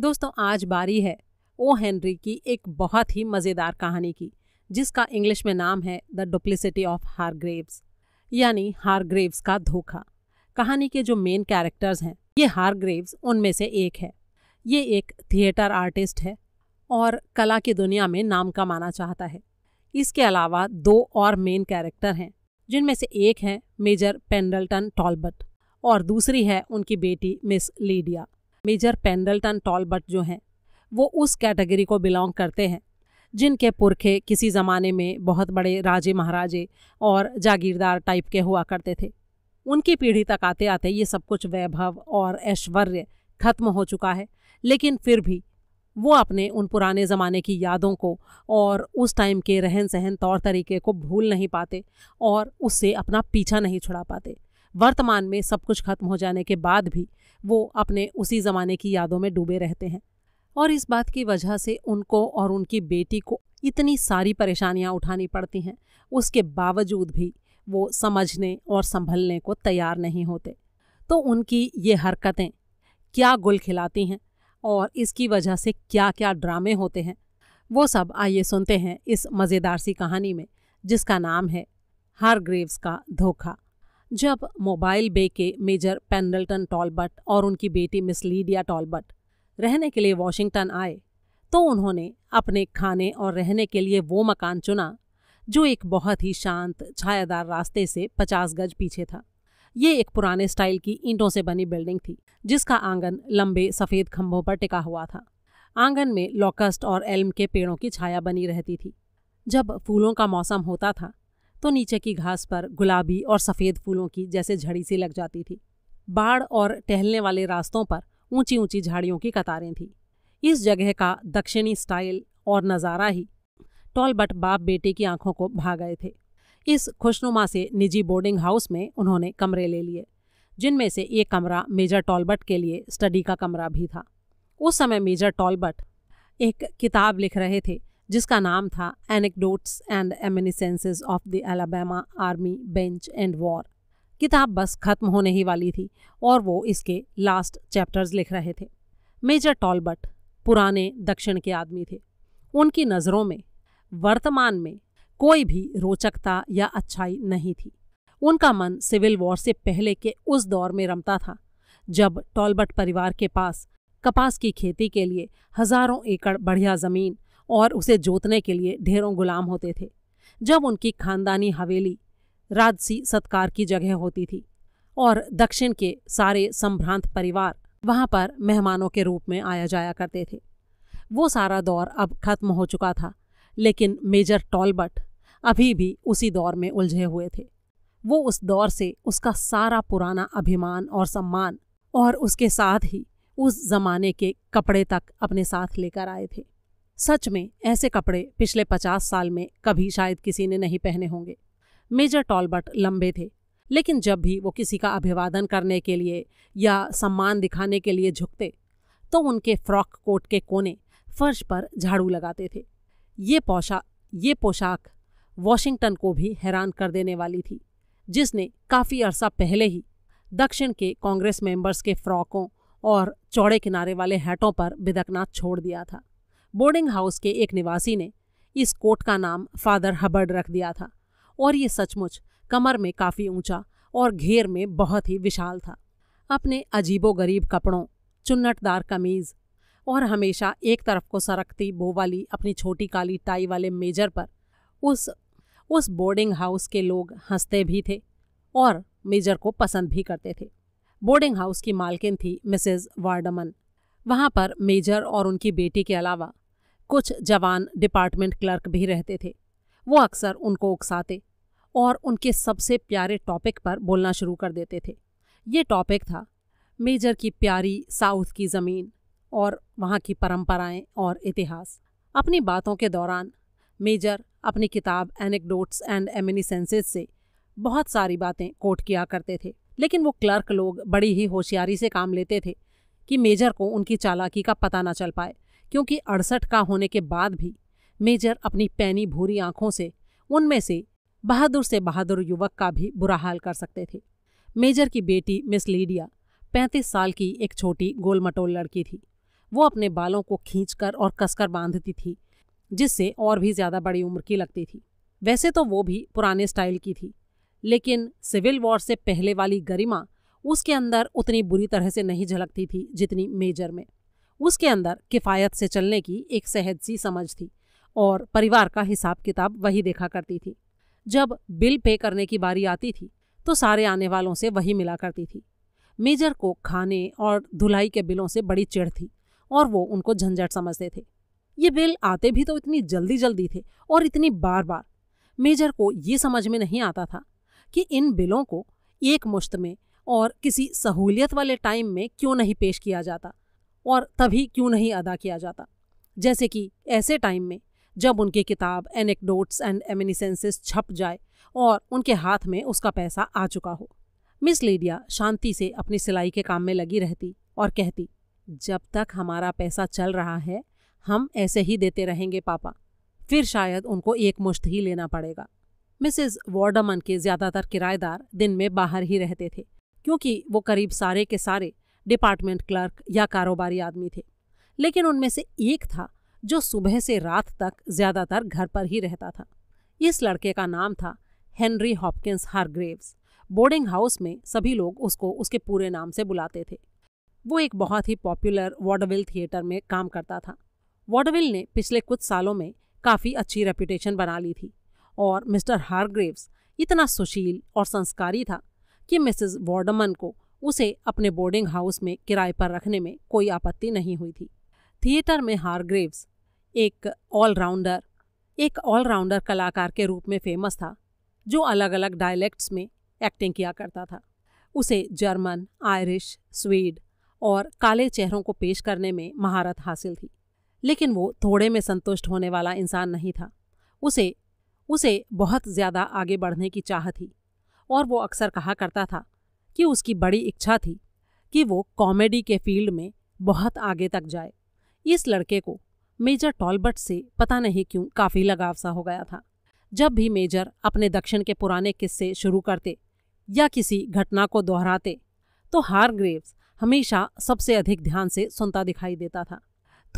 दोस्तों आज बारी है ओ हेनरी की एक बहुत ही मज़ेदार कहानी की जिसका इंग्लिश में नाम है द डुप्लिसिटी ऑफ हारग्रेव्स यानी हारग्रेव्स का धोखा कहानी के जो मेन कैरेक्टर्स हैं ये हारग्रेव्स उनमें से एक है ये एक थिएटर आर्टिस्ट है और कला की दुनिया में नाम कमाना चाहता है इसके अलावा दो और मेन कैरेक्टर हैं जिनमें से एक हैं मेजर पेंडल्टन टॉलबट और दूसरी है उनकी बेटी Miss Lydia Major Pendleton Talbot जो हैं वो उस कैटेगरी को बिलोंग करते हैं जिनके पुरखे किसी ज़माने में बहुत बड़े राजे महाराजे और जागीरदार टाइप के हुआ करते थे उनकी पीढ़ी तक आते आते ये सब कुछ वैभव और ऐश्वर्य खत्म हो चुका है लेकिन फिर भी वो अपने उन पुराने ज़माने की यादों को और उस टाइम के रहन सहन तौर तरीके को भूल नहीं पाते और उससे अपना पीछा नहीं छुड़ा पाते वर्तमान में सब कुछ खत्म हो जाने के बाद भी वो अपने उसी ज़माने की यादों में डूबे रहते हैं और इस बात की वजह से उनको और उनकी बेटी को इतनी सारी परेशानियाँ उठानी पड़ती हैं उसके बावजूद भी वो समझने और संभलने को तैयार नहीं होते तो उनकी ये हरकतें क्या गुल खिलाती हैं और इसकी वजह से क्या क्या ड्रामे होते हैं वो सब आइए सुनते हैं इस मज़ेदार सी कहानी में जिसका नाम है हार ग्रेव्स का धोखा जब मोबाइल बे के मेजर पेंडल्टन टॉलबट और उनकी बेटी मिस लीडिया टॉलबट रहने के लिए वॉशिंगटन आए तो उन्होंने अपने खाने और रहने के लिए वो मकान चुना जो एक बहुत ही शांत छायादार रास्ते से पचास गज पीछे था ये एक पुराने स्टाइल की ईंटों से बनी बिल्डिंग थी जिसका आंगन लंबे सफ़ेद खंभों पर टिका हुआ था आंगन में लॉकस्ट और एल्म के पेड़ों की छाया बनी रहती थी जब फूलों का मौसम होता था तो नीचे की घास पर गुलाबी और सफ़ेद फूलों की जैसे झड़ी सी लग जाती थी बाढ़ और टहलने वाले रास्तों पर ऊंची ऊंची झाड़ियों की कतारें थीं इस जगह का दक्षिणी स्टाइल और नज़ारा ही टॉल बट बाप बेटे की आंखों को भा गए थे इस खुशनुमा से निजी बोर्डिंग हाउस में उन्होंने कमरे ले लिए जिनमें से एक कमरा मेजर टॉलबट के लिए स्टडी का कमरा भी था उस समय मेजर टॉलबट एक किताब लिख रहे थे जिसका नाम था anecdotes and reminiscences of the Alabama army bench and war किताब बस खत्म होने ही वाली थी और वो इसके लास्ट चैप्टर्स लिख रहे थे मेजर टॉलबर्ट पुराने दक्षिण के आदमी थे उनकी नज़रों में वर्तमान में कोई भी रोचकता या अच्छाई नहीं थी उनका मन सिविल वॉर से पहले के उस दौर में रमता था जब टॉलबर्ट परिवार के पास कपास की खेती के लिए हजारों एकड़ बढ़िया ज़मीन और उसे जोतने के लिए ढेरों गुलाम होते थे जब उनकी खानदानी हवेली राजसी सत्कार की जगह होती थी और दक्षिण के सारे संभ्रांत परिवार वहाँ पर मेहमानों के रूप में आया जाया करते थे वो सारा दौर अब खत्म हो चुका था लेकिन मेजर टॉलबट अभी भी उसी दौर में उलझे हुए थे वो उस दौर से उसका सारा पुराना अभिमान और सम्मान और उसके साथ ही उस जमाने के कपड़े तक अपने साथ लेकर आए थे सच में ऐसे कपड़े पिछले पचास साल में कभी शायद किसी ने नहीं पहने होंगे मेजर टॉलबर्ट लंबे थे लेकिन जब भी वो किसी का अभिवादन करने के लिए या सम्मान दिखाने के लिए झुकते तो उनके फ्रॉक कोट के कोने फर्श पर झाड़ू लगाते थे ये पोशा ये पोशाक वॉशिंगटन को भी हैरान कर देने वाली थी जिसने काफ़ी अरसा पहले ही दक्षिण के कांग्रेस मेंबर्स के फ्रॉकों और चौड़े किनारे वाले हैटों पर बिदकना छोड़ दिया था बोर्डिंग हाउस के एक निवासी ने इस कोट का नाम फादर हबर्ड रख दिया था और ये सचमुच कमर में काफ़ी ऊंचा और घेर में बहुत ही विशाल था अपने अजीबो गरीब कपड़ों चुन्नटदार कमीज और हमेशा एक तरफ को सरकती बो वाली अपनी छोटी काली टाई वाले मेजर पर उस उस बोर्डिंग हाउस के लोग हंसते भी थे और मेजर को पसंद भी करते थे बोर्डिंग हाउस की मालकिन थी मिसेज वार्डमन वहाँ पर मेजर और उनकी बेटी के अलावा कुछ जवान डिपार्टमेंट क्लर्क भी रहते थे वो अक्सर उनको उकसाते और उनके सबसे प्यारे टॉपिक पर बोलना शुरू कर देते थे ये टॉपिक था मेजर की प्यारी साउथ की ज़मीन और वहाँ की परंपराएं और इतिहास अपनी बातों के दौरान मेजर अपनी किताब एनेक्डोट्स एंड एमिनिसेंसेस से बहुत सारी बातें कोट किया करते थे लेकिन वो क्लर्क लोग बड़ी ही होशियारी से काम लेते थे कि मेजर को उनकी चालाकी का पता ना चल पाए क्योंकि अड़सठ का होने के बाद भी मेजर अपनी पैनी भूरी आंखों से उनमें से बहादुर से बहादुर युवक का भी बुरा हाल कर सकते थे मेजर की बेटी मिस लीडिया पैंतीस साल की एक छोटी गोलमटोल लड़की थी वो अपने बालों को खींचकर और कसकर बांधती थी जिससे और भी ज़्यादा बड़ी उम्र की लगती थी वैसे तो वो भी पुराने स्टाइल की थी लेकिन सिविल वॉर से पहले वाली गरिमा उसके अंदर उतनी बुरी तरह से नहीं झलकती थी जितनी मेजर में उसके अंदर किफ़ायत से चलने की एक सहज सी समझ थी और परिवार का हिसाब किताब वही देखा करती थी जब बिल पे करने की बारी आती थी तो सारे आने वालों से वही मिला करती थी मेजर को खाने और धुलाई के बिलों से बड़ी चिढ़ थी और वो उनको झंझट समझते थे ये बिल आते भी तो इतनी जल्दी जल्दी थे और इतनी बार बार मेजर को ये समझ में नहीं आता था कि इन बिलों को एक मुश्त में और किसी सहूलियत वाले टाइम में क्यों नहीं पेश किया जाता और तभी क्यों नहीं अदा किया जाता जैसे कि ऐसे टाइम में जब उनकी किताब एनेक्डोट्स एंड एमिनिसेंसेस छप जाए और उनके हाथ में उसका पैसा आ चुका हो मिस लेडिया शांति से अपनी सिलाई के काम में लगी रहती और कहती जब तक हमारा पैसा चल रहा है हम ऐसे ही देते रहेंगे पापा फिर शायद उनको एक मुश्त ही लेना पड़ेगा मिसेस वार्डमन के ज़्यादातर किराएदार दिन में बाहर ही रहते थे क्योंकि वो करीब सारे के सारे डिपार्टमेंट क्लर्क या कारोबारी आदमी थे लेकिन उनमें से एक था जो सुबह से रात तक ज़्यादातर घर पर ही रहता था इस लड़के का नाम था Henry Hopkins Hargraves boarding house में सभी लोग उसको उसके पूरे नाम से बुलाते थे वो एक बहुत ही पॉपुलर वॉडविल थिएटर में काम करता था वॉडविल ने पिछले कुछ सालों में काफ़ी अच्छी रेपुटेशन बना ली थी और मिस्टर हारग्रेव्स इतना सुशील और संस्कारी था कि मिसेस वॉर्डमन को उसे अपने बोर्डिंग हाउस में किराए पर रखने में कोई आपत्ति नहीं हुई थी थिएटर में हारग्रेव्स एक ऑलराउंडर एक ऑलराउंडर कलाकार के रूप में फेमस था जो अलग अलग डायलैक्ट्स में एक्टिंग किया करता था उसे जर्मन आयरिश स्वीड और काले चेहरों को पेश करने में महारत हासिल थी लेकिन वो थोड़े में संतुष्ट होने वाला इंसान नहीं था उसे उसे बहुत ज़्यादा आगे बढ़ने की चाह थी और वो अक्सर कहा करता था कि उसकी बड़ी इच्छा थी कि वो कॉमेडी के फील्ड में बहुत आगे तक जाए इस लड़के को मेजर टॉलबर्ट से पता नहीं क्यों काफ़ी लगाव सा हो गया था जब भी मेजर अपने दक्षिण के पुराने किस्से शुरू करते या किसी घटना को दोहराते तो हार ग्रेव्स हमेशा सबसे अधिक ध्यान से सुनता दिखाई देता था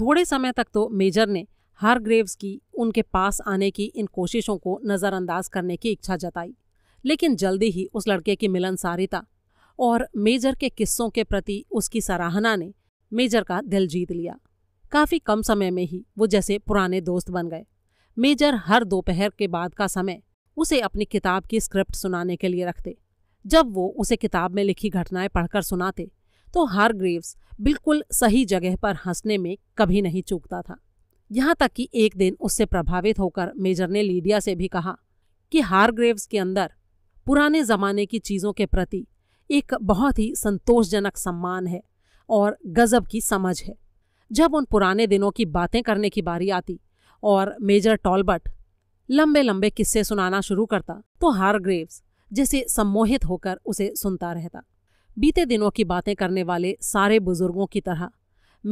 थोड़े समय तक तो मेजर ने हार ग्रेव्स की उनके पास आने की इन कोशिशों को नज़रअंदाज करने की इच्छा जताई लेकिन जल्दी ही उस लड़के की मिलनसारिता और मेजर के किस्सों के प्रति उसकी सराहना ने मेजर का दिल जीत लिया काफी कम समय में ही वो जैसे पुराने दोस्त बन गए मेजर हर दोपहर के बाद का समय उसे अपनी किताब की स्क्रिप्ट सुनाने के लिए रखते जब वो उसे किताब में लिखी घटनाएं पढ़कर सुनाते तो हार ग्रेव्स बिल्कुल सही जगह पर हंसने में कभी नहीं चूकता था यहाँ तक कि एक दिन उससे प्रभावित होकर मेजर ने लीडिया से भी कहा कि हार ग्रेव्स के अंदर पुराने जमाने की चीज़ों के प्रति एक बहुत ही संतोषजनक सम्मान है और गजब की समझ है जब उन पुराने दिनों की बातें करने की बारी आती और मेजर टॉलबर्ट लंबे लंबे किस्से सुनाना शुरू करता तो हार ग्रेव्स जैसे सम्मोहित होकर उसे सुनता रहता बीते दिनों की बातें करने वाले सारे बुजुर्गों की तरह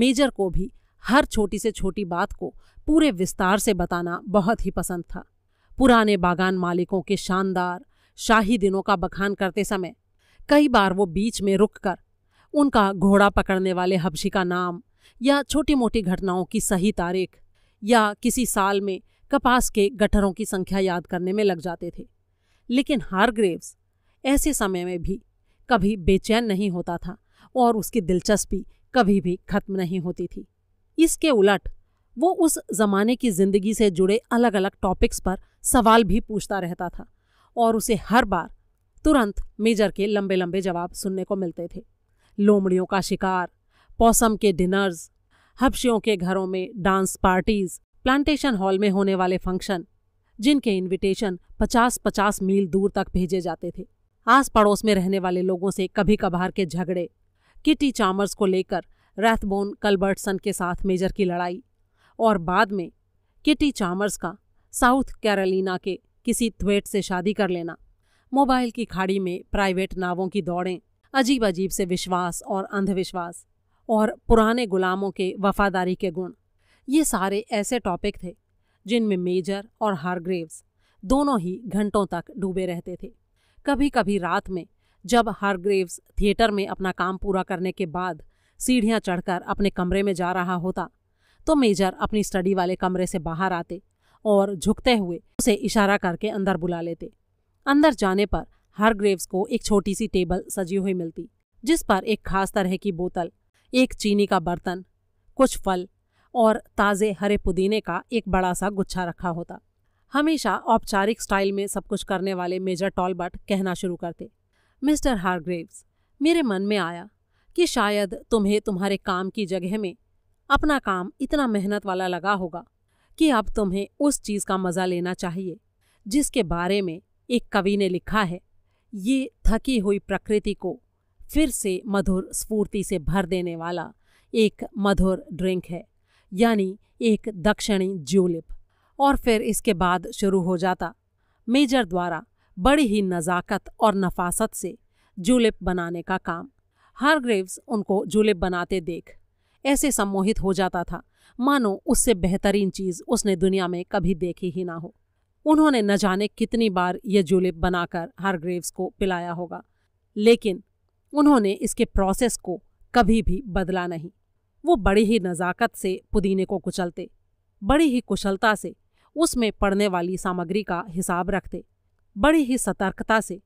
मेजर को भी हर छोटी से छोटी बात को पूरे विस्तार से बताना बहुत ही पसंद था पुराने बागान मालिकों के शानदार शाही दिनों का बखान करते समय कई बार वो बीच में रुककर उनका घोड़ा पकड़ने वाले हबशी का नाम या छोटी मोटी घटनाओं की सही तारीख या किसी साल में कपास के गठरों की संख्या याद करने में लग जाते थे लेकिन हारग्रेव्स ऐसे समय में भी कभी बेचैन नहीं होता था और उसकी दिलचस्पी कभी भी खत्म नहीं होती थी इसके उलट वो उस जमाने की जिंदगी से जुड़े अलग अलग टॉपिक्स पर सवाल भी पूछता रहता था और उसे हर बार तुरंत मेजर के लंबे लंबे जवाब सुनने को मिलते थे लोमड़ियों का शिकार पौसम के डिनर्स हबशियों के घरों में डांस पार्टीज प्लांटेशन हॉल में होने वाले फंक्शन जिनके इनविटेशन पचास पचास मील दूर तक भेजे जाते थे आस पड़ोस में रहने वाले लोगों से कभी कभार के झगड़े किटी चामर्स को लेकर रैथबोन कल्बर्टसन के साथ मेजर की लड़ाई और बाद में किटी चामर्स का साउथ कैरोलिना के किसी थ्वेट से शादी कर लेना मोबाइल की खाड़ी में प्राइवेट नावों की दौड़ें अजीब अजीब से विश्वास और अंधविश्वास और पुराने गुलामों के वफादारी के गुण ये सारे ऐसे टॉपिक थे जिनमें मेजर और हारग्रेव्स दोनों ही घंटों तक डूबे रहते थे कभी कभी रात में जब हारग्रेव्स थिएटर में अपना काम पूरा करने के बाद सीढ़ियाँ चढ़कर अपने कमरे में जा रहा होता तो मेजर अपनी स्टडी वाले कमरे से बाहर आते और झुकते हुए उसे इशारा करके अंदर बुला लेते अंदर जाने पर हर ग्रेव्स को एक छोटी सी टेबल सजी हुई मिलती जिस पर एक खास तरह की बोतल एक चीनी का बर्तन कुछ फल और ताज़े हरे पुदीने का एक बड़ा सा गुच्छा रखा होता हमेशा औपचारिक स्टाइल में सब कुछ करने वाले मेजर टॉलबर्ट कहना शुरू करते मिस्टर हारग्रेव्स मेरे मन में आया कि शायद तुम्हें तुम्हारे काम की जगह में अपना काम इतना मेहनत वाला लगा होगा कि अब तुम्हें उस चीज़ का मज़ा लेना चाहिए जिसके बारे में एक कवि ने लिखा है ये थकी हुई प्रकृति को फिर से मधुर स्फूर्ति से भर देने वाला एक मधुर ड्रिंक है यानी एक दक्षिणी ज्यूलिप और फिर इसके बाद शुरू हो जाता मेजर द्वारा बड़ी ही नज़ाकत और नफासत से जूलिप बनाने का काम हर ग्रेव्स उनको जूलिप बनाते देख ऐसे सम्मोहित हो जाता था मानो उससे बेहतरीन चीज़ उसने दुनिया में कभी देखी ही ना हो उन्होंने न जाने कितनी बार ये जुलिप बनाकर हारग्रेव्स को पिलाया होगा लेकिन उन्होंने इसके प्रोसेस को कभी भी बदला नहीं वो बड़ी ही नज़ाकत से पुदीने को कुचलते बड़ी ही कुशलता से उसमें पड़ने वाली सामग्री का हिसाब रखते बड़ी ही सतर्कता से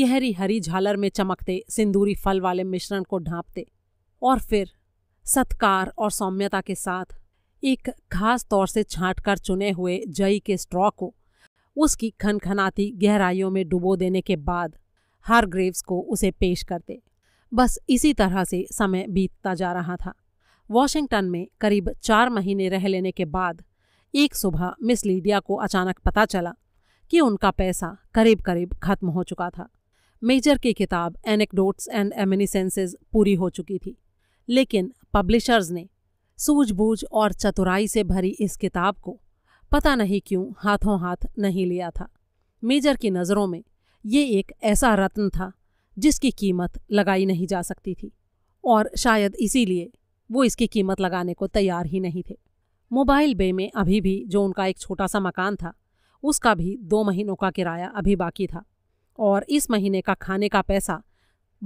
गहरी हरी झालर में चमकते सिंदूरी फल वाले मिश्रण को ढांपते और फिर सत्कार और सौम्यता के साथ एक खास तौर से छांट कर चुने हुए जई के स्ट्रॉ को उसकी खनखनाती गहराइयों में डुबो देने के बाद हर ग्रेव्स को उसे पेश करते बस इसी तरह से समय बीतता जा रहा था वॉशिंगटन में करीब चार महीने रह लेने के बाद एक सुबह मिस लीडिया को अचानक पता चला कि उनका पैसा करीब करीब खत्म हो चुका था मेजर की किताब एनेक्डोट्स एंड एमिनिसेंसेस पूरी हो चुकी थी लेकिन पब्लिशर्स ने सूझबूझ और चतुराई से भरी इस किताब को पता नहीं क्यों हाथों हाथ नहीं लिया था मेजर की नज़रों में ये एक ऐसा रत्न था जिसकी कीमत लगाई नहीं जा सकती थी और शायद इसीलिए वो इसकी कीमत लगाने को तैयार ही नहीं थे मोबाइल बे में अभी भी जो उनका एक छोटा सा मकान था उसका भी दो महीनों का किराया अभी बाकी था और इस महीने का खाने का पैसा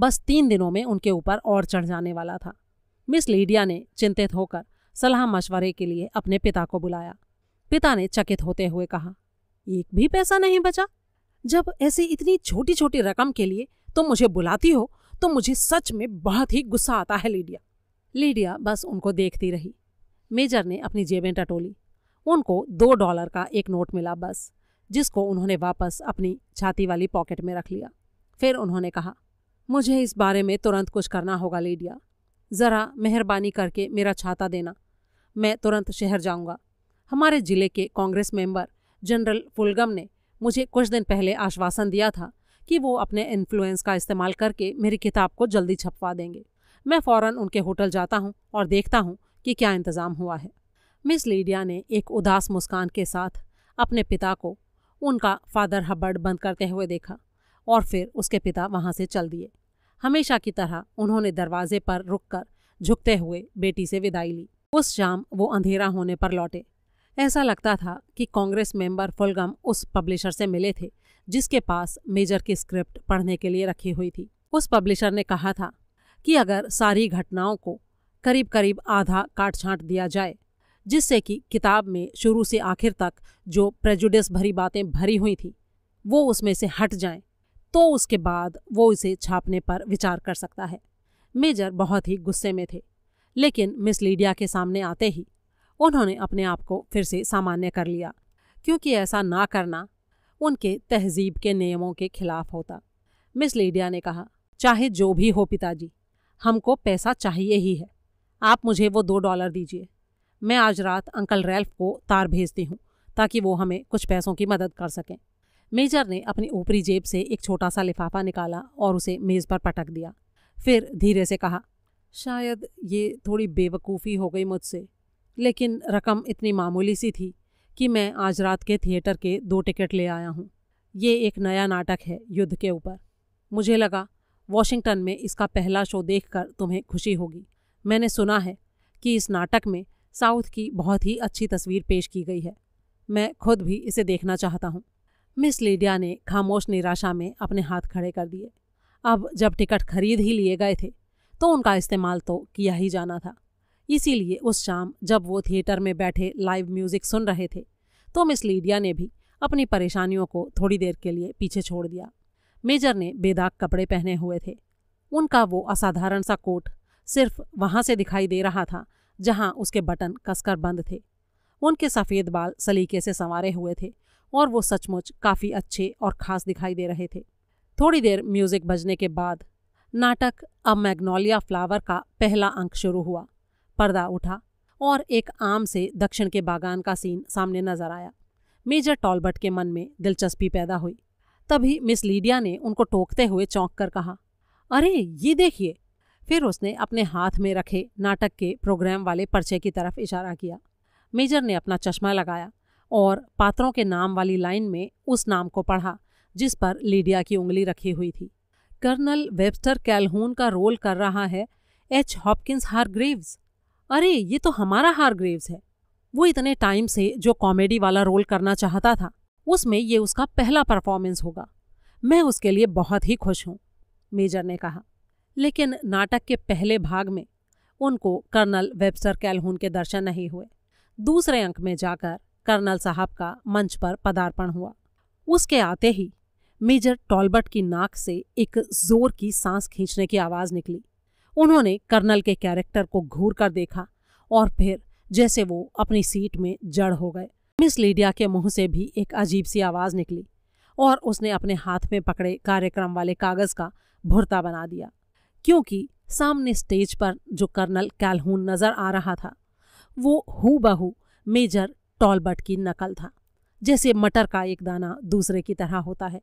बस तीन दिनों में उनके ऊपर और चढ़ जाने वाला था मिस लीडिया ने चिंतित होकर सलाह मशवरे के लिए अपने पिता को बुलाया पिता ने चकित होते हुए कहा एक भी पैसा नहीं बचा जब ऐसी इतनी छोटी छोटी रकम के लिए तुम तो मुझे बुलाती हो तो मुझे सच में बहुत ही गुस्सा आता है लीडिया लीडिया बस उनको देखती रही मेजर ने अपनी जेबें टटोली उनको दो डॉलर का एक नोट मिला बस जिसको उन्होंने वापस अपनी छाती वाली पॉकेट में रख लिया फिर उन्होंने कहा मुझे इस बारे में तुरंत कुछ करना होगा लीडिया ज़रा मेहरबानी करके मेरा छाता देना मैं तुरंत शहर जाऊंगा हमारे जिले के कांग्रेस मेंबर जनरल फुलगम ने मुझे कुछ दिन पहले आश्वासन दिया था कि वो अपने इन्फ्लुएंस का इस्तेमाल करके मेरी किताब को जल्दी छपवा देंगे मैं फ़ौरन उनके होटल जाता हूँ और देखता हूँ कि क्या इंतज़ाम हुआ है मिस लीडिया ने एक उदास मुस्कान के साथ अपने पिता को उनका फादर हब्बर्ड बंद करते हुए देखा और फिर उसके पिता वहाँ से चल दिए हमेशा की तरह उन्होंने दरवाजे पर रुककर झुकते हुए बेटी से विदाई ली उस शाम वो अंधेरा होने पर लौटे ऐसा लगता था कि कांग्रेस मेंबर फुलगम उस पब्लिशर से मिले थे जिसके पास मेजर की स्क्रिप्ट पढ़ने के लिए रखी हुई थी उस पब्लिशर ने कहा था कि अगर सारी घटनाओं को करीब करीब आधा काट छांट दिया जाए जिससे कि किताब में शुरू से आखिर तक जो प्रेजुडिस भरी बातें भरी हुई थी वो उसमें से हट जाएं तो उसके बाद वो इसे छापने पर विचार कर सकता है मेजर बहुत ही गुस्से में थे लेकिन मिस लीडिया के सामने आते ही उन्होंने अपने आप को फिर से सामान्य कर लिया क्योंकि ऐसा ना करना उनके तहजीब के नियमों के खिलाफ होता मिस लीडिया ने कहा चाहे जो भी हो पिताजी हमको पैसा चाहिए ही है आप मुझे वो दो डॉलर दीजिए मैं आज रात अंकल रेल्फ को तार भेजती हूँ ताकि वो हमें कुछ पैसों की मदद कर सकें मेजर ने अपनी ऊपरी जेब से एक छोटा सा लिफाफा निकाला और उसे मेज़ पर पटक दिया फिर धीरे से कहा शायद ये थोड़ी बेवकूफ़ी हो गई मुझसे लेकिन रकम इतनी मामूली सी थी कि मैं आज रात के थिएटर के दो टिकट ले आया हूँ ये एक नया नाटक है युद्ध के ऊपर मुझे लगा वॉशिंगटन में इसका पहला शो देखकर तुम्हें खुशी होगी मैंने सुना है कि इस नाटक में साउथ की बहुत ही अच्छी तस्वीर पेश की गई है मैं खुद भी इसे देखना चाहता हूँ मिस लीडिया ने खामोश निराशा में अपने हाथ खड़े कर दिए अब जब टिकट खरीद ही लिए गए थे तो उनका इस्तेमाल तो किया ही जाना था इसीलिए उस शाम जब वो थिएटर में बैठे लाइव म्यूजिक सुन रहे थे तो मिस लीडिया ने भी अपनी परेशानियों को थोड़ी देर के लिए पीछे छोड़ दिया मेजर ने बेदाग कपड़े पहने हुए थे उनका वो असाधारण सा कोट सिर्फ वहां से दिखाई दे रहा था जहां उसके बटन कसकर बंद थे उनके सफ़ेद बाल सलीके से संवारे हुए थे और वो सचमुच काफ़ी अच्छे और ख़ास दिखाई दे रहे थे थोड़ी देर म्यूज़िक बजने के बाद नाटक अ मैग्नोलिया फ्लावर का पहला अंक शुरू हुआ पर्दा उठा और एक आम से दक्षिण के बागान का सीन सामने नजर आया मेजर टॉलबर्ट के मन में दिलचस्पी पैदा हुई तभी मिस लीडिया ने उनको टोकते हुए चौंक कर कहा अरे ये देखिए फिर उसने अपने हाथ में रखे नाटक के प्रोग्राम वाले पर्चे की तरफ इशारा किया मेजर ने अपना चश्मा लगाया और पात्रों के नाम वाली लाइन में उस नाम को पढ़ा जिस पर लीडिया की उंगली रखी हुई थी कर्नल वेबस्टर कैलहून का रोल कर रहा है एच हॉपकिंस हार ग्रीव्स अरे ये तो हमारा हार ग्रेव्स है वो इतने टाइम से जो कॉमेडी वाला रोल करना चाहता था उसमें ये उसका पहला परफॉर्मेंस होगा मैं उसके लिए बहुत ही खुश हूँ मेजर ने कहा लेकिन नाटक के पहले भाग में उनको कर्नल वेब्सर कैलहून के दर्शन नहीं हुए दूसरे अंक में जाकर कर्नल साहब का मंच पर पदार्पण हुआ उसके आते ही मेजर टॉलबर्ट की नाक से एक जोर की सांस खींचने की आवाज निकली उन्होंने कर्नल के कैरेक्टर को घूर कर देखा और फिर जैसे वो अपनी सीट में जड़ हो गए मिस लीडिया के मुंह से भी एक अजीब सी आवाज़ निकली और उसने अपने हाथ में पकड़े कार्यक्रम वाले कागज़ का भुरता बना दिया क्योंकि सामने स्टेज पर जो कर्नल कैलहून नज़र आ रहा था वो हु बहू मेजर टॉलबर्ट की नकल था जैसे मटर का एक दाना दूसरे की तरह होता है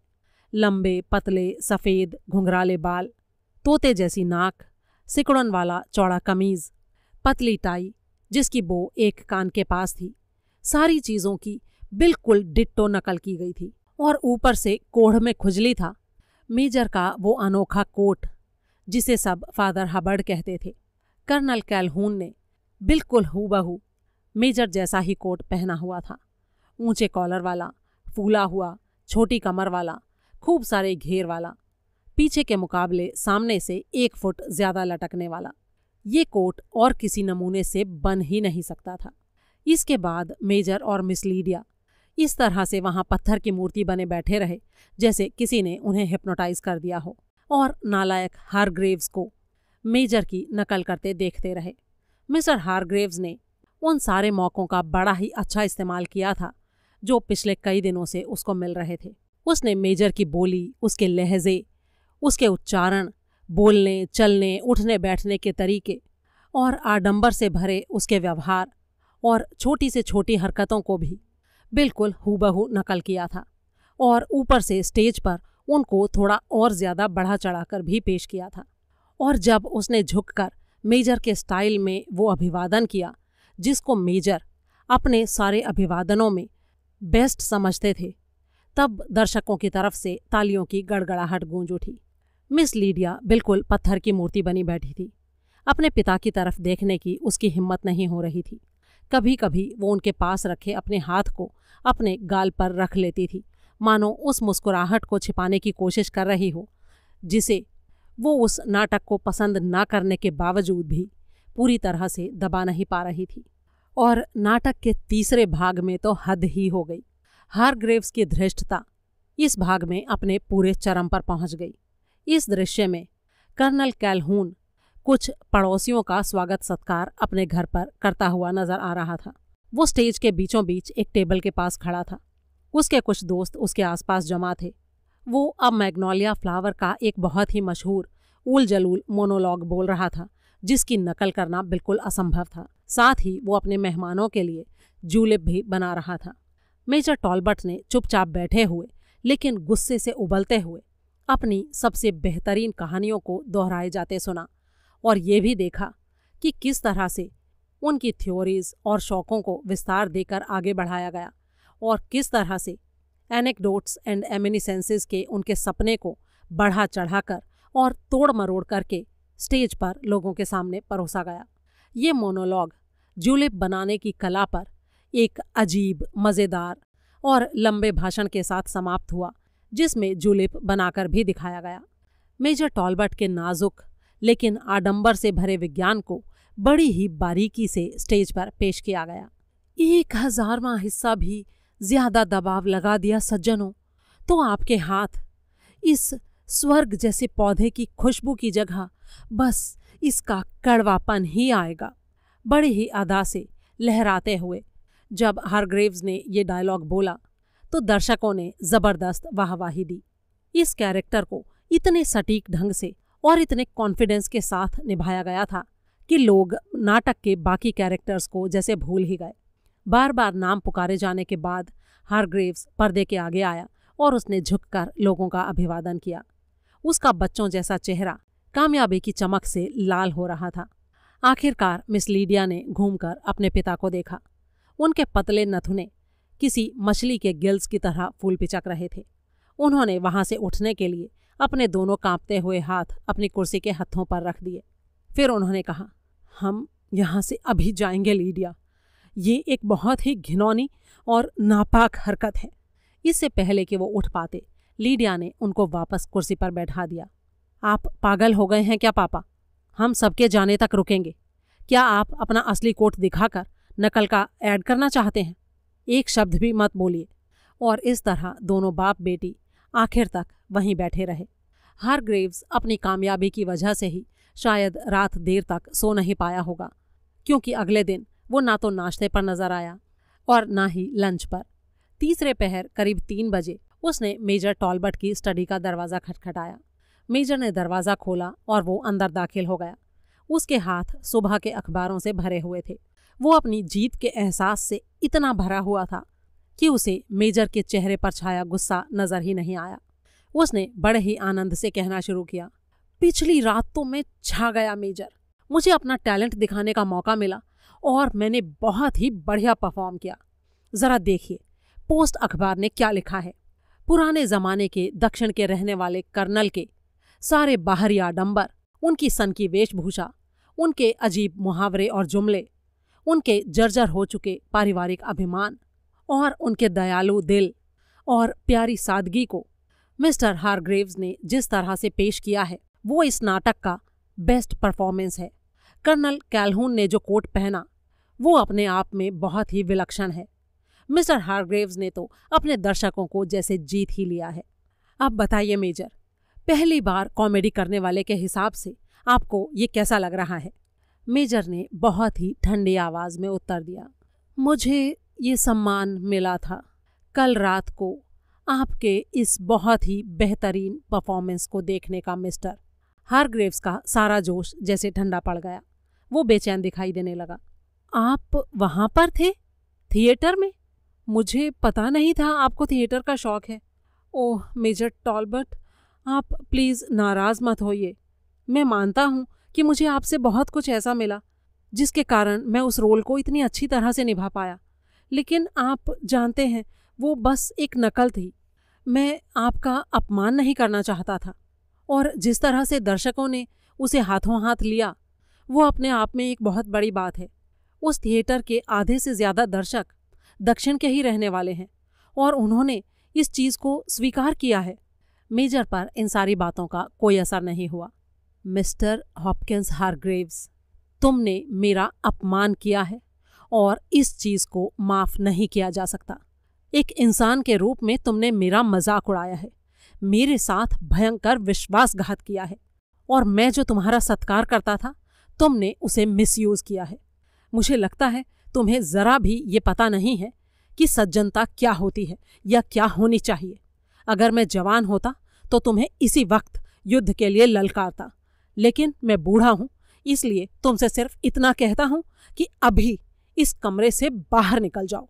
लंबे पतले सफ़ेद घुंघराले बाल तोते जैसी नाक सिकुड़न वाला चौड़ा कमीज पतली टाई जिसकी बो एक कान के पास थी सारी चीजों की बिल्कुल डिट्टो नकल की गई थी और ऊपर से कोढ़ में खुजली था मेजर का वो अनोखा कोट जिसे सब फादर हबर्ड कहते थे कर्नल कैलहून ने बिल्कुल हूबहू मेजर जैसा ही कोट पहना हुआ था ऊंचे कॉलर वाला फूला हुआ छोटी कमर वाला खूब सारे घेर वाला पीछे के मुकाबले सामने से एक फुट ज्यादा लटकने वाला ये कोट और किसी नमूने से बन ही नहीं सकता था इसके बाद मेजर और मिस लीडिया इस तरह से वहां पत्थर की मूर्ति बने बैठे रहे जैसे किसी ने उन्हें हिप्नोटाइज कर दिया हो और नालायक हारग्रेव्स को मेजर की नकल करते देखते रहे मिस्टर हारग्रेव्स ने उन सारे मौक़ों का बड़ा ही अच्छा इस्तेमाल किया था जो पिछले कई दिनों से उसको मिल रहे थे उसने मेजर की बोली उसके लहजे उसके उच्चारण बोलने चलने उठने बैठने के तरीके और आडंबर से भरे उसके व्यवहार और छोटी से छोटी हरकतों को भी बिल्कुल हूबहू नकल किया था और ऊपर से स्टेज पर उनको थोड़ा और ज़्यादा बढ़ा चढ़ाकर भी पेश किया था और जब उसने झुककर मेजर के स्टाइल में वो अभिवादन किया जिसको मेजर अपने सारे अभिवादनों में बेस्ट समझते थे तब दर्शकों की तरफ से तालियों की गड़गड़ाहट गूंज उठी मिस लीडिया बिल्कुल पत्थर की मूर्ति बनी बैठी थी अपने पिता की तरफ देखने की उसकी हिम्मत नहीं हो रही थी कभी कभी वो उनके पास रखे अपने हाथ को अपने गाल पर रख लेती थी मानो उस मुस्कुराहट को छिपाने की कोशिश कर रही हो जिसे वो उस नाटक को पसंद ना करने के बावजूद भी पूरी तरह से दबा नहीं पा रही थी और नाटक के तीसरे भाग में तो हद ही हो गई हार ग्रेव्स की धृष्टता इस भाग में अपने पूरे चरम पर पहुंच गई इस दृश्य में कर्नल कैलहून कुछ पड़ोसियों का स्वागत सत्कार अपने घर पर करता हुआ नजर आ रहा था वो स्टेज के बीचों बीच एक टेबल के पास खड़ा था उसके कुछ दोस्त उसके आसपास जमा थे वो अब मैग्नोलिया फ्लावर का एक बहुत ही मशहूर उल जलूल मोनोलॉग बोल रहा था जिसकी नकल करना बिल्कुल असंभव था साथ ही वो अपने मेहमानों के लिए जूलिप भी बना रहा था मेजर टॉलबर्ट ने चुपचाप बैठे हुए लेकिन गुस्से से उबलते हुए अपनी सबसे बेहतरीन कहानियों को दोहराए जाते सुना और ये भी देखा कि किस तरह से उनकी थ्योरीज और शौकों को विस्तार देकर आगे बढ़ाया गया और किस तरह से एनेक्डोट्स एंड एमिनिसेंसेस के उनके सपने को बढ़ा चढ़ाकर और तोड़ मरोड़ करके स्टेज पर लोगों के सामने परोसा गया ये मोनोलॉग जूलिप बनाने की कला पर एक अजीब मज़ेदार और लंबे भाषण के साथ समाप्त हुआ जिसमें जुलिप बनाकर भी दिखाया गया मेजर टॉलबर्ट के नाजुक लेकिन आडंबर से भरे विज्ञान को बड़ी ही बारीकी से स्टेज पर पेश किया गया एक हजारवा हिस्सा भी ज्यादा दबाव लगा दिया सज्जनों तो आपके हाथ इस स्वर्ग जैसे पौधे की खुशबू की जगह बस इसका कड़वापन ही आएगा बड़े ही अदा से लहराते हुए जब हारग्रेव्स ने ये डायलॉग बोला तो दर्शकों ने जबरदस्त वाहवाही दी इस कैरेक्टर को इतने सटीक ढंग से और इतने कॉन्फिडेंस के साथ निभाया गया था कि लोग नाटक के बाकी कैरेक्टर्स को जैसे भूल ही गए बार बार नाम पुकारे जाने के बाद हारग्रेव्स पर्दे के आगे आया और उसने झुककर लोगों का अभिवादन किया उसका बच्चों जैसा चेहरा कामयाबी की चमक से लाल हो रहा था आखिरकार मिस लीडिया ने घूमकर अपने पिता को देखा उनके पतले नथुने किसी मछली के गिल्स की तरह फूल पिचक रहे थे उन्होंने वहां से उठने के लिए अपने दोनों कांपते हुए हाथ अपनी कुर्सी के हथों पर रख दिए फिर उन्होंने कहा हम यहाँ से अभी जाएंगे लीडिया ये एक बहुत ही घिनौनी और नापाक हरकत है इससे पहले कि वो उठ पाते लीडिया ने उनको वापस कुर्सी पर बैठा दिया आप पागल हो गए हैं क्या पापा हम सबके जाने तक रुकेंगे क्या आप अपना असली कोट दिखाकर नकल का ऐड करना चाहते हैं एक शब्द भी मत बोलिए और इस तरह दोनों बाप बेटी आखिर तक वहीं बैठे रहे हर ग्रेव्स अपनी कामयाबी की वजह से ही शायद रात देर तक सो नहीं पाया होगा क्योंकि अगले दिन वो ना तो नाश्ते पर नजर आया और ना ही लंच पर तीसरे पहर करीब तीन बजे उसने मेजर टॉलबर्ट की स्टडी का दरवाज़ा खटखटाया मेजर ने दरवाज़ा खोला और वो अंदर दाखिल हो गया उसके हाथ सुबह के अखबारों से भरे हुए थे वो अपनी जीत के एहसास से इतना भरा हुआ था कि उसे मेजर के चेहरे पर छाया गुस्सा नजर ही नहीं आया उसने बड़े ही आनंद से कहना शुरू किया पिछली रात तो मैं छा गया मेजर मुझे अपना टैलेंट दिखाने का मौका मिला और मैंने बहुत ही बढ़िया परफॉर्म किया ज़रा देखिए पोस्ट अखबार ने क्या लिखा है पुराने ज़माने के दक्षिण के रहने वाले कर्नल के सारे बाहरी आडंबर उनकी सन की वेशभूषा उनके अजीब मुहावरे और जुमले उनके जर्जर हो चुके पारिवारिक अभिमान और उनके दयालु दिल और प्यारी सादगी को मिस्टर हारग्रेव्स ने जिस तरह से पेश किया है वो इस नाटक का बेस्ट परफॉर्मेंस है कर्नल कैलहून ने जो कोट पहना वो अपने आप में बहुत ही विलक्षण है मिस्टर हारग्रेव्स ने तो अपने दर्शकों को जैसे जीत ही लिया है अब बताइए मेजर पहली बार कॉमेडी करने वाले के हिसाब से आपको ये कैसा लग रहा है मेजर ने बहुत ही ठंडी आवाज़ में उत्तर दिया मुझे ये सम्मान मिला था कल रात को आपके इस बहुत ही बेहतरीन परफॉर्मेंस को देखने का मिस्टर हारग्रेव्स का सारा जोश जैसे ठंडा पड़ गया वो बेचैन दिखाई देने लगा आप वहाँ पर थे थिएटर में मुझे पता नहीं था आपको थिएटर का शौक है ओह मेजर टॉलबर्ट आप प्लीज़ नाराज़ मत होइए मैं मानता हूँ कि मुझे आपसे बहुत कुछ ऐसा मिला जिसके कारण मैं उस रोल को इतनी अच्छी तरह से निभा पाया लेकिन आप जानते हैं वो बस एक नकल थी मैं आपका अपमान नहीं करना चाहता था और जिस तरह से दर्शकों ने उसे हाथों हाथ लिया वो अपने आप में एक बहुत बड़ी बात है उस थिएटर के आधे से ज़्यादा दर्शक दक्षिण के ही रहने वाले हैं और उन्होंने इस चीज़ को स्वीकार किया है मेजर पर इन सारी बातों का कोई असर नहीं हुआ मिस्टर हॉपकिंस हारग्रेव्स तुमने मेरा अपमान किया है और इस चीज़ को माफ़ नहीं किया जा सकता एक इंसान के रूप में तुमने मेरा मजाक उड़ाया है मेरे साथ भयंकर विश्वासघात किया है और मैं जो तुम्हारा सत्कार करता था तुमने उसे मिसयूज़ किया है मुझे लगता है तुम्हें ज़रा भी ये पता नहीं है कि सज्जनता क्या होती है या क्या होनी चाहिए अगर मैं जवान होता तो तुम्हें इसी वक्त युद्ध के लिए ललकारता लेकिन मैं बूढ़ा हूँ इसलिए तुमसे सिर्फ इतना कहता हूँ कि अभी इस कमरे से बाहर निकल जाओ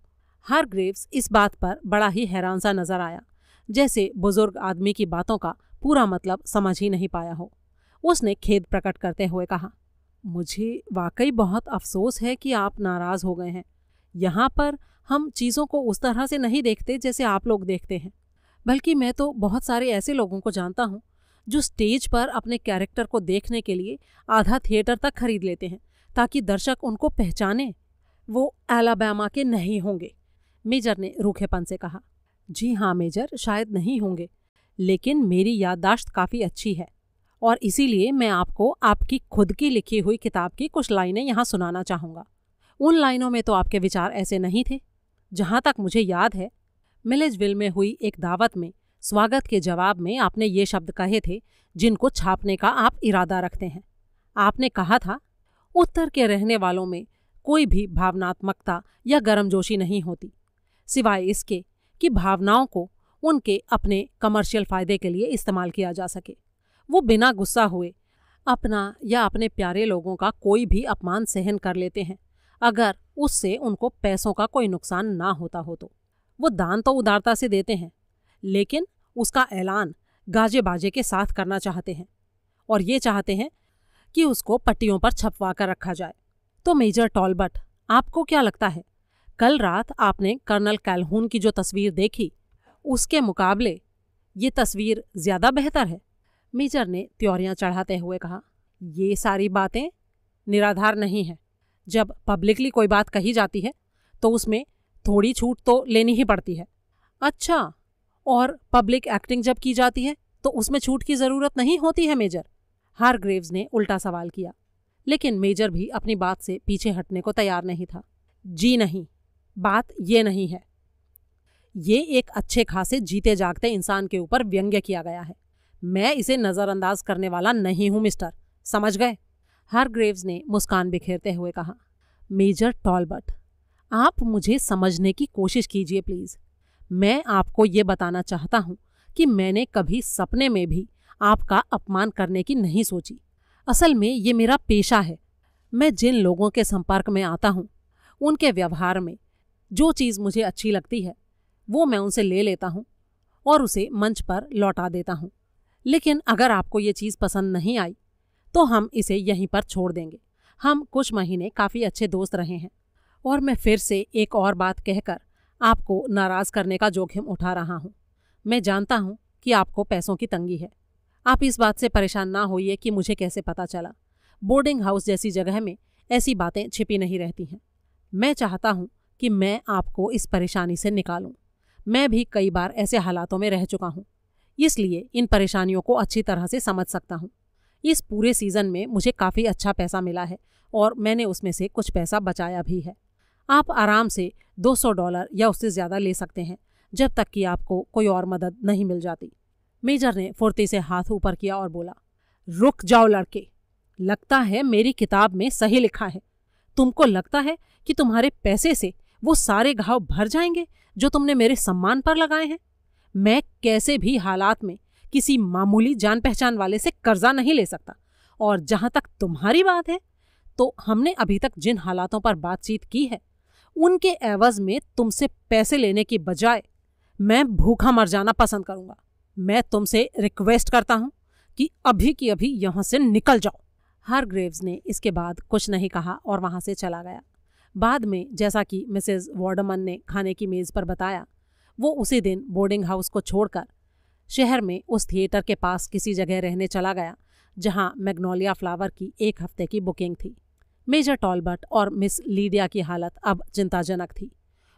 हर ग्रेव्स इस बात पर बड़ा ही हैरान सा नजर आया जैसे बुजुर्ग आदमी की बातों का पूरा मतलब समझ ही नहीं पाया हो उसने खेद प्रकट करते हुए कहा मुझे वाकई बहुत अफसोस है कि आप नाराज़ हो गए हैं यहाँ पर हम चीज़ों को उस तरह से नहीं देखते जैसे आप लोग देखते हैं बल्कि मैं तो बहुत सारे ऐसे लोगों को जानता हूँ जो स्टेज पर अपने कैरेक्टर को देखने के लिए आधा थिएटर तक खरीद लेते हैं ताकि दर्शक उनको पहचाने वो एलाबामा के नहीं होंगे मेजर ने रूखेपन से कहा जी हाँ मेजर शायद नहीं होंगे लेकिन मेरी याददाश्त काफ़ी अच्छी है और इसीलिए मैं आपको आपकी खुद की लिखी हुई किताब की कुछ लाइनें यहाँ सुनाना चाहूँगा उन लाइनों में तो आपके विचार ऐसे नहीं थे जहाँ तक मुझे याद है मिलेजविल में हुई एक दावत में स्वागत के जवाब में आपने ये शब्द कहे थे जिनको छापने का आप इरादा रखते हैं आपने कहा था उत्तर के रहने वालों में कोई भी भावनात्मकता या गर्मजोशी नहीं होती सिवाय इसके कि भावनाओं को उनके अपने कमर्शियल फ़ायदे के लिए इस्तेमाल किया जा सके वो बिना गुस्सा हुए अपना या अपने प्यारे लोगों का कोई भी अपमान सहन कर लेते हैं अगर उससे उनको पैसों का कोई नुकसान ना होता हो तो वो दान तो उदारता से देते हैं लेकिन उसका ऐलान गाजे बाजे के साथ करना चाहते हैं और ये चाहते हैं कि उसको पट्टियों पर छपवा कर रखा जाए तो मेजर टॉलबट आपको क्या लगता है कल रात आपने कर्नल कैलहून की जो तस्वीर देखी उसके मुकाबले ये तस्वीर ज़्यादा बेहतर है मेजर ने त्योरियाँ चढ़ाते हुए कहा ये सारी बातें निराधार नहीं हैं जब पब्लिकली कोई बात कही जाती है तो उसमें थोड़ी छूट तो लेनी ही पड़ती है अच्छा और पब्लिक एक्टिंग जब की जाती है तो उसमें छूट की जरूरत नहीं होती है मेजर हार ग्रेव्स ने उल्टा सवाल किया लेकिन मेजर भी अपनी बात से पीछे हटने को तैयार नहीं था जी नहीं बात ये नहीं है ये एक अच्छे खासे जीते जागते इंसान के ऊपर व्यंग्य किया गया है मैं इसे नज़रअंदाज करने वाला नहीं हूं मिस्टर समझ गए हर ग्रेव्स ने मुस्कान बिखेरते हुए कहा मेजर टॉलबर्ट आप मुझे समझने की कोशिश कीजिए प्लीज़ मैं आपको ये बताना चाहता हूँ कि मैंने कभी सपने में भी आपका अपमान करने की नहीं सोची असल में ये मेरा पेशा है मैं जिन लोगों के संपर्क में आता हूँ उनके व्यवहार में जो चीज़ मुझे अच्छी लगती है वो मैं उनसे ले लेता हूँ और उसे मंच पर लौटा देता हूँ लेकिन अगर आपको ये चीज़ पसंद नहीं आई तो हम इसे यहीं पर छोड़ देंगे हम कुछ महीने काफ़ी अच्छे दोस्त रहे हैं और मैं फिर से एक और बात कहकर आपको नाराज करने का जोखिम उठा रहा हूं मैं जानता हूं कि आपको पैसों की तंगी है आप इस बात से परेशान ना होइए कि मुझे कैसे पता चला बोर्डिंग हाउस जैसी जगह में ऐसी बातें छिपी नहीं रहती हैं मैं चाहता हूं कि मैं आपको इस परेशानी से निकालूं मैं भी कई बार ऐसे हालातों में रह चुका हूं इसलिए इन परेशानियों को अच्छी तरह से समझ सकता हूं इस पूरे सीज़न में मुझे काफ़ी अच्छा पैसा मिला है और मैंने उसमें से कुछ पैसा बचाया भी है आप आराम से 200 डॉलर या उससे ज़्यादा ले सकते हैं जब तक कि आपको कोई और मदद नहीं मिल जाती मेजर ने फुर्ती से हाथ ऊपर किया और बोला रुक जाओ लड़के लगता है मेरी किताब में सही लिखा है तुमको लगता है कि तुम्हारे पैसे से वो सारे घाव भर जाएंगे जो तुमने मेरे सम्मान पर लगाए हैं मैं कैसे भी हालात में किसी मामूली जान पहचान वाले से कर्जा नहीं ले सकता और जहाँ तक तुम्हारी बात है तो हमने अभी तक जिन हालातों पर बातचीत की है उनके एवज में तुमसे पैसे लेने की बजाय मैं भूखा मर जाना पसंद करूंगा मैं तुमसे रिक्वेस्ट करता हूं कि अभी की अभी यहां से निकल जाओ हर ग्रेव्स ने इसके बाद कुछ नहीं कहा और वहां से चला गया बाद में जैसा कि मिसेज वार्डमन ने खाने की मेज़ पर बताया वो उसी दिन बोर्डिंग हाउस को छोड़कर शहर में उस थिएटर के पास किसी जगह रहने चला गया जहां मैग्नोलिया फ्लावर की एक हफ्ते की बुकिंग थी मेजर टॉलबर्ट और मिस लीडिया की हालत अब चिंताजनक थी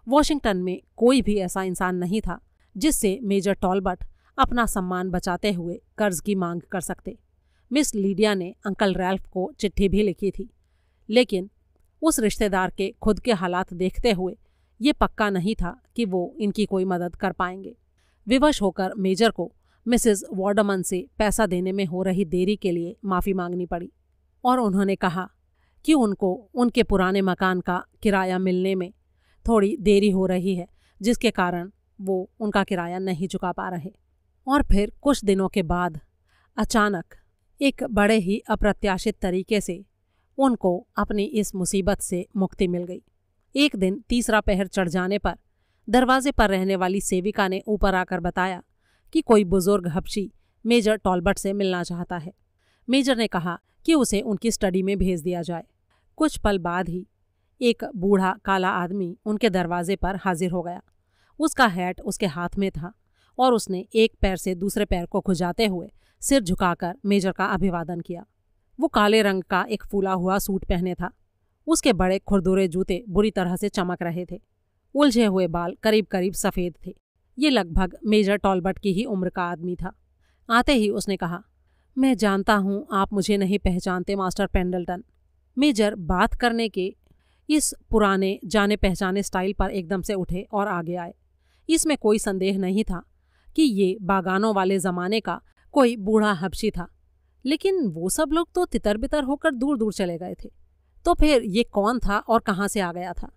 वॉशिंगटन में कोई भी ऐसा इंसान नहीं था जिससे मेजर टॉलबर्ट अपना सम्मान बचाते हुए कर्ज की मांग कर सकते मिस लीडिया ने अंकल रैल्फ को चिट्ठी भी लिखी थी लेकिन उस रिश्तेदार के खुद के हालात देखते हुए ये पक्का नहीं था कि वो इनकी कोई मदद कर पाएंगे विवश होकर मेजर को मिसेस वार्डमन से पैसा देने में हो रही देरी के लिए माफ़ी मांगनी पड़ी और उन्होंने कहा कि उनको उनके पुराने मकान का किराया मिलने में थोड़ी देरी हो रही है जिसके कारण वो उनका किराया नहीं चुका पा रहे और फिर कुछ दिनों के बाद अचानक एक बड़े ही अप्रत्याशित तरीके से उनको अपनी इस मुसीबत से मुक्ति मिल गई एक दिन तीसरा पहर चढ़ जाने पर दरवाजे पर रहने वाली सेविका ने ऊपर आकर बताया कि कोई बुजुर्ग हपशी मेजर टॉलबर्ट से मिलना चाहता है मेजर ने कहा कि उसे उनकी स्टडी में भेज दिया जाए कुछ पल बाद ही एक बूढ़ा काला आदमी उनके दरवाजे पर हाजिर हो गया उसका हैट उसके हाथ में था और उसने एक पैर से दूसरे पैर को खुजाते हुए सिर झुकाकर मेजर का अभिवादन किया वो काले रंग का एक फूला हुआ सूट पहने था उसके बड़े खुरदुरे जूते बुरी तरह से चमक रहे थे उलझे हुए बाल करीब करीब सफ़ेद थे ये लगभग मेजर टॉलबर्ट की ही उम्र का आदमी था आते ही उसने कहा मैं जानता हूँ आप मुझे नहीं पहचानते मास्टर पेंडल्टन मेजर बात करने के इस पुराने जाने पहचाने स्टाइल पर एकदम से उठे और आगे आए इसमें कोई संदेह नहीं था कि ये बागानों वाले ज़माने का कोई बूढ़ा हबशी था लेकिन वो सब लोग तो तितर बितर होकर दूर दूर चले गए थे तो फिर ये कौन था और कहाँ से आ गया था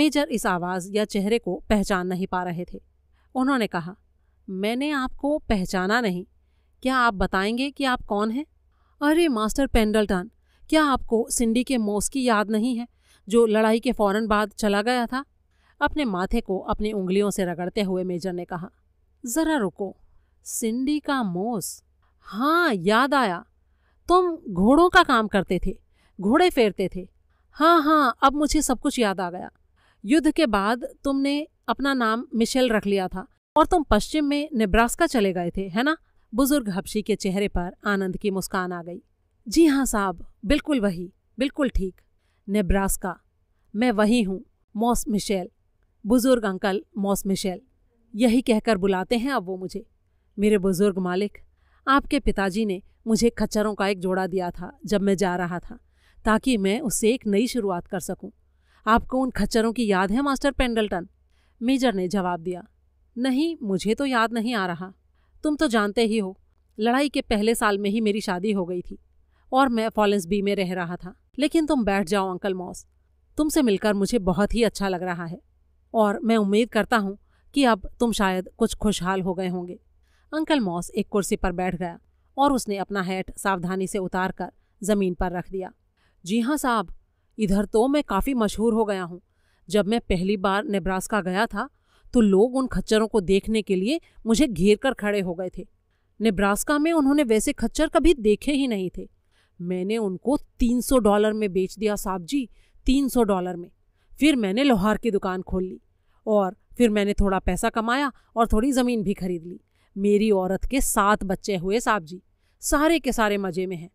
मेजर इस आवाज़ या चेहरे को पहचान नहीं पा रहे थे उन्होंने कहा मैंने आपको पहचाना नहीं क्या आप बताएंगे कि आप कौन हैं अरे मास्टर पेंडलटन क्या आपको सिंडी के मोस की याद नहीं है जो लड़ाई के फौरन बाद चला गया था अपने माथे को अपनी उंगलियों से रगड़ते हुए मेजर ने कहा ज़रा रुको सिंडी का मोस हाँ याद आया तुम घोड़ों का काम करते थे घोड़े फेरते थे हाँ हाँ अब मुझे सब कुछ याद आ गया युद्ध के बाद तुमने अपना नाम मिशेल रख लिया था और तुम पश्चिम में निब्रास्का चले गए थे है ना बुजुर्ग हबशी के चेहरे पर आनंद की मुस्कान आ गई जी हाँ साहब बिल्कुल वही बिल्कुल ठीक नेब्रास्का मैं वही हूँ मॉस मिशेल बुज़ुर्ग अंकल मॉस मिशेल यही कहकर बुलाते हैं अब वो मुझे मेरे बुज़ुर्ग मालिक आपके पिताजी ने मुझे खच्चरों का एक जोड़ा दिया था जब मैं जा रहा था ताकि मैं उससे एक नई शुरुआत कर सकूं। आपको उन खच्चरों की याद है मास्टर पेंडल्टन मेजर ने जवाब दिया नहीं मुझे तो याद नहीं आ रहा तुम तो जानते ही हो लड़ाई के पहले साल में ही मेरी शादी हो गई थी और मैं फॉलेंस बी में रह रहा था लेकिन तुम बैठ जाओ अंकल मॉस तुमसे मिलकर मुझे बहुत ही अच्छा लग रहा है और मैं उम्मीद करता हूँ कि अब तुम शायद कुछ खुशहाल हो गए होंगे अंकल मॉस एक कुर्सी पर बैठ गया और उसने अपना हैट सावधानी से उतार कर ज़मीन पर रख दिया जी हाँ साहब इधर तो मैं काफ़ी मशहूर हो गया हूँ जब मैं पहली बार नेब्रास्का गया था तो लोग उन खच्चरों को देखने के लिए मुझे घेर कर खड़े हो गए थे नेब्रास्का में उन्होंने वैसे खच्चर कभी देखे ही नहीं थे मैंने उनको 300 डॉलर में बेच दिया साहब जी 300 डॉलर में फिर मैंने लोहार की दुकान खोल ली और फिर मैंने थोड़ा पैसा कमाया और थोड़ी ज़मीन भी खरीद ली मेरी औरत के सात बच्चे हुए साहब जी सारे के सारे मज़े में हैं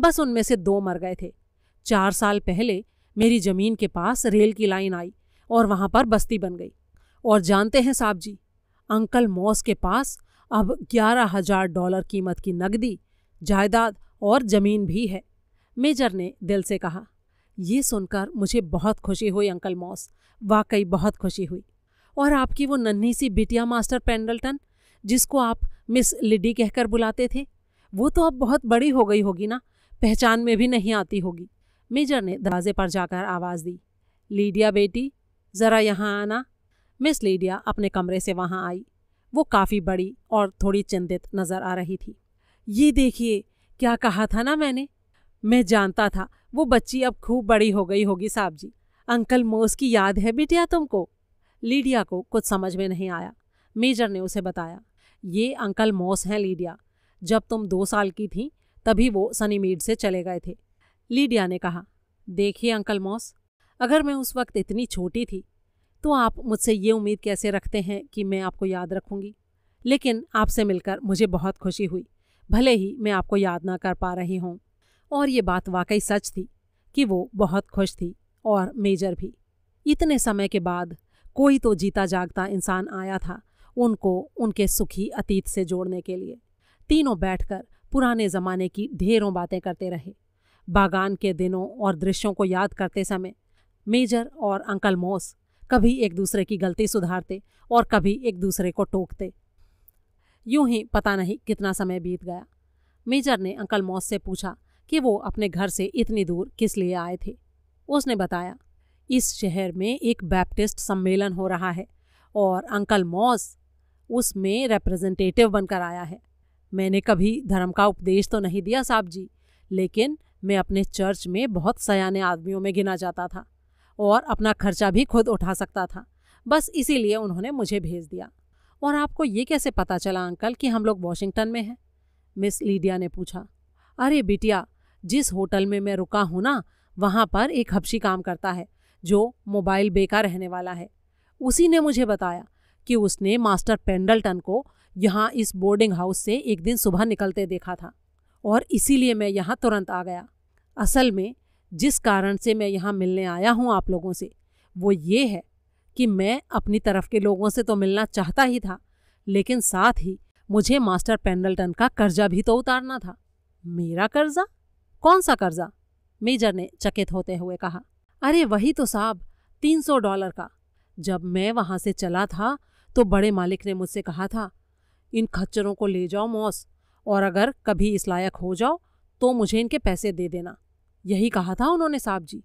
बस उनमें से दो मर गए थे चार साल पहले मेरी ज़मीन के पास रेल की लाइन आई और वहाँ पर बस्ती बन गई और जानते हैं साहब जी अंकल मॉस के पास अब ग्यारह हजार डॉलर कीमत की नकदी जायदाद और जमीन भी है मेजर ने दिल से कहा ये सुनकर मुझे बहुत खुशी हुई अंकल मॉस वाकई बहुत खुशी हुई और आपकी वो नन्ही सी बिटिया मास्टर पेंडल्टन जिसको आप मिस लिडी कहकर बुलाते थे वो तो अब बहुत बड़ी हो गई होगी ना पहचान में भी नहीं आती होगी मेजर ने दरवाजे पर जाकर आवाज़ दी लीडिया बेटी ज़रा यहाँ आना मिस लीडिया अपने कमरे से वहाँ आई वो काफ़ी बड़ी और थोड़ी चिंतित नज़र आ रही थी ये देखिए क्या कहा था ना मैंने मैं जानता था वो बच्ची अब खूब बड़ी हो गई होगी साहब जी अंकल मोस की याद है बिटिया तुमको लीडिया को कुछ समझ में नहीं आया मेजर ने उसे बताया ये अंकल मोस हैं लीडिया जब तुम दो साल की थी तभी वो सनीमीड से चले गए थे लीडिया ने कहा देखिए अंकल मोस अगर मैं उस वक्त इतनी छोटी थी तो आप मुझसे ये उम्मीद कैसे रखते हैं कि मैं आपको याद रखूंगी लेकिन आपसे मिलकर मुझे बहुत खुशी हुई भले ही मैं आपको याद ना कर पा रही हूँ और ये बात वाकई सच थी कि वो बहुत खुश थी और मेजर भी इतने समय के बाद कोई तो जीता जागता इंसान आया था उनको उनके सुखी अतीत से जोड़ने के लिए तीनों बैठकर पुराने ज़माने की ढेरों बातें करते रहे बागान के दिनों और दृश्यों को याद करते समय मेजर और अंकल मोस कभी एक दूसरे की गलती सुधारते और कभी एक दूसरे को टोकते यूं ही पता नहीं कितना समय बीत गया मेजर ने अंकल मौस से पूछा कि वो अपने घर से इतनी दूर किस लिए आए थे उसने बताया इस शहर में एक बैप्टिस्ट सम्मेलन हो रहा है और अंकल मॉस उसमें रिप्रेजेंटेटिव बनकर आया है मैंने कभी धर्म का उपदेश तो नहीं दिया साहब जी लेकिन मैं अपने चर्च में बहुत सयाने आदमियों में गिना जाता था और अपना खर्चा भी खुद उठा सकता था बस इसीलिए उन्होंने मुझे भेज दिया और आपको ये कैसे पता चला अंकल कि हम लोग वॉशिंगटन में हैं मिस लीडिया ने पूछा अरे बिटिया जिस होटल में मैं रुका हूँ ना वहाँ पर एक हबशी काम करता है जो मोबाइल बेकार रहने वाला है उसी ने मुझे बताया कि उसने मास्टर पेंडलटन को यहाँ इस बोर्डिंग हाउस से एक दिन सुबह निकलते देखा था और इसीलिए मैं यहाँ तुरंत आ गया असल में जिस कारण से मैं यहाँ मिलने आया हूँ आप लोगों से वो ये है कि मैं अपनी तरफ के लोगों से तो मिलना चाहता ही था लेकिन साथ ही मुझे मास्टर पेंडलटन का कर्जा भी तो उतारना था मेरा कर्जा कौन सा कर्जा मेजर ने चकित होते हुए कहा अरे वही तो साहब तीन सौ डॉलर का जब मैं वहां से चला था तो बड़े मालिक ने मुझसे कहा था इन खच्चरों को ले जाओ मौस और अगर कभी इस लायक हो जाओ तो मुझे इनके पैसे दे देना यही कहा था उन्होंने साहब जी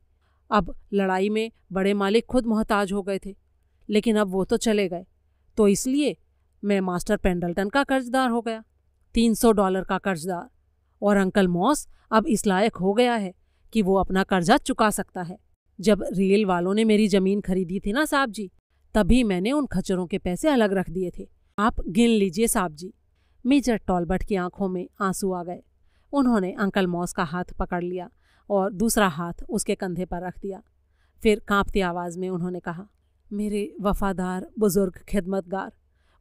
अब लड़ाई में बड़े मालिक खुद मोहताज हो गए थे लेकिन अब वो तो चले गए तो इसलिए मैं मास्टर पेंडल्टन का कर्जदार हो गया तीन सौ डॉलर का कर्जदार और अंकल मॉस अब इस लायक हो गया है कि वो अपना कर्जा चुका सकता है जब रेल वालों ने मेरी जमीन खरीदी थी ना साहब जी तभी मैंने उन खचरों के पैसे अलग रख दिए थे आप गिन लीजिए साहब जी मेजर टॉलबर्ट की आंखों में आंसू आ गए उन्होंने अंकल मॉस का हाथ पकड़ लिया और दूसरा हाथ उसके कंधे पर रख दिया फिर कांपती आवाज में उन्होंने कहा मेरे वफादार बुज़ुर्ग खिदमतगार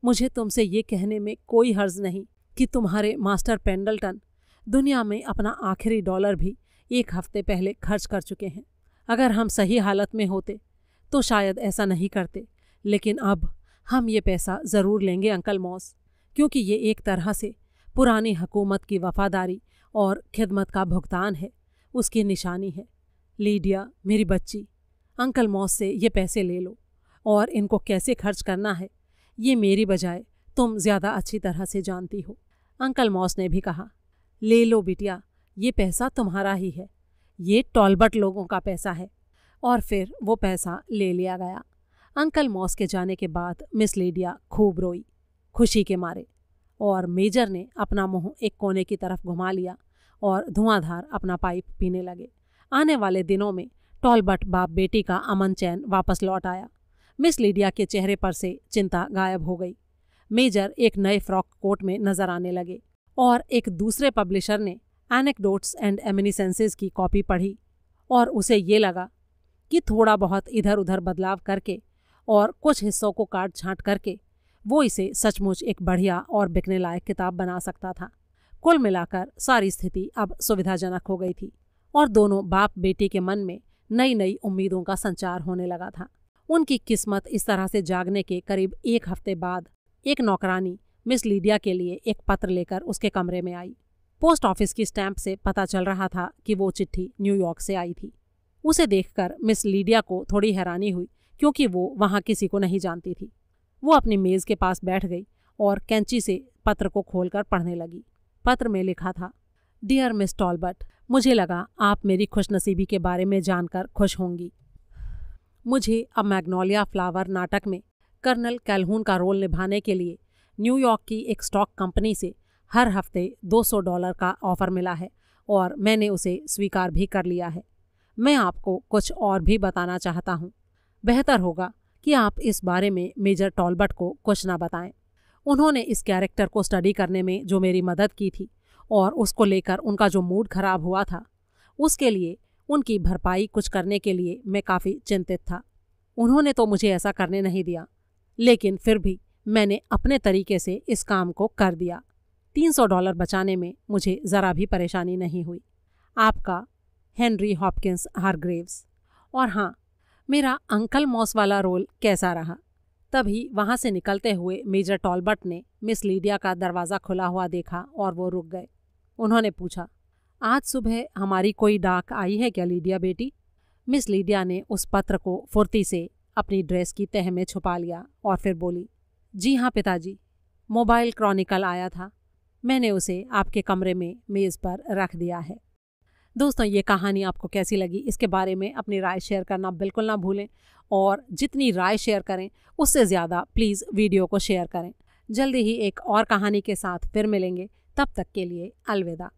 मुझे तुमसे ये कहने में कोई हर्ज नहीं कि तुम्हारे मास्टर पेंडलटन दुनिया में अपना आखिरी डॉलर भी एक हफ्ते पहले खर्च कर चुके हैं अगर हम सही हालत में होते तो शायद ऐसा नहीं करते लेकिन अब हम ये पैसा ज़रूर लेंगे अंकल मॉस क्योंकि ये एक तरह से पुरानी हकूमत की वफादारी और खिदमत का भुगतान है उसकी निशानी है लीडिया मेरी बच्ची अंकल मॉस से ये पैसे ले लो और इनको कैसे खर्च करना है ये मेरी बजाय तुम ज़्यादा अच्छी तरह से जानती हो अंकल मॉस ने भी कहा ले लो बिटिया ये पैसा तुम्हारा ही है ये टॉलबट लोगों का पैसा है और फिर वो पैसा ले लिया गया अंकल मॉस के जाने के बाद मिस लेडिया खूब रोई खुशी के मारे और मेजर ने अपना मुंह एक कोने की तरफ घुमा लिया और धुआंधार अपना पाइप पीने लगे आने वाले दिनों में टॉलबट बाप बेटी का अमन चैन वापस लौट आया मिस लीडिया के चेहरे पर से चिंता गायब हो गई मेजर एक नए फ्रॉक कोट में नजर आने लगे और एक दूसरे पब्लिशर ने एनेक्डोट्स एंड एमिनिसेंसेस की कॉपी पढ़ी और उसे ये लगा कि थोड़ा बहुत इधर उधर बदलाव करके और कुछ हिस्सों को काट छाँट करके वो इसे सचमुच एक बढ़िया और बिकने लायक किताब बना सकता था कुल मिलाकर सारी स्थिति अब सुविधाजनक हो गई थी और दोनों बाप बेटी के मन में नई नई उम्मीदों का संचार होने लगा था उनकी किस्मत इस तरह से जागने के करीब एक हफ्ते बाद एक नौकरानी मिस लीडिया के लिए एक पत्र लेकर उसके कमरे में आई पोस्ट ऑफिस की स्टैंप से पता चल रहा था कि वो चिट्ठी न्यूयॉर्क से आई थी उसे देखकर मिस लीडिया को थोड़ी हैरानी हुई क्योंकि वो वहाँ किसी को नहीं जानती थी वो अपनी मेज़ के पास बैठ गई और कैंची से पत्र को खोलकर पढ़ने लगी पत्र में लिखा था डियर मिस टॉलबर्ट मुझे लगा आप मेरी खुशनसीबी के बारे में जानकर खुश होंगी मुझे अब मैग्नोलिया फ्लावर नाटक में कर्नल कैलहून का रोल निभाने के लिए न्यूयॉर्क की एक स्टॉक कंपनी से हर हफ्ते 200 डॉलर का ऑफर मिला है और मैंने उसे स्वीकार भी कर लिया है मैं आपको कुछ और भी बताना चाहता हूँ बेहतर होगा कि आप इस बारे में मेजर टॉलबर्ट को कुछ ना बताएं उन्होंने इस कैरेक्टर को स्टडी करने में जो मेरी मदद की थी और उसको लेकर उनका जो मूड खराब हुआ था उसके लिए उनकी भरपाई कुछ करने के लिए मैं काफ़ी चिंतित था उन्होंने तो मुझे ऐसा करने नहीं दिया लेकिन फिर भी मैंने अपने तरीके से इस काम को कर दिया 300 डॉलर बचाने में मुझे ज़रा भी परेशानी नहीं हुई आपका हेनरी हॉपकिंस हारग्रेव्स और हाँ मेरा अंकल मॉस वाला रोल कैसा रहा तभी वहाँ से निकलते हुए मेजर टॉलबर्ट ने मिस लीडिया का दरवाज़ा खुला हुआ देखा और वो रुक गए उन्होंने पूछा आज सुबह हमारी कोई डाक आई है क्या लीडिया बेटी मिस लीडिया ने उस पत्र को फुर्ती से अपनी ड्रेस की तह में छुपा लिया और फिर बोली जी हाँ पिताजी मोबाइल क्रॉनिकल आया था मैंने उसे आपके कमरे में मेज़ पर रख दिया है दोस्तों ये कहानी आपको कैसी लगी इसके बारे में अपनी राय शेयर करना बिल्कुल ना भूलें और जितनी राय शेयर करें उससे ज़्यादा प्लीज़ वीडियो को शेयर करें जल्दी ही एक और कहानी के साथ फिर मिलेंगे तब तक के लिए अलविदा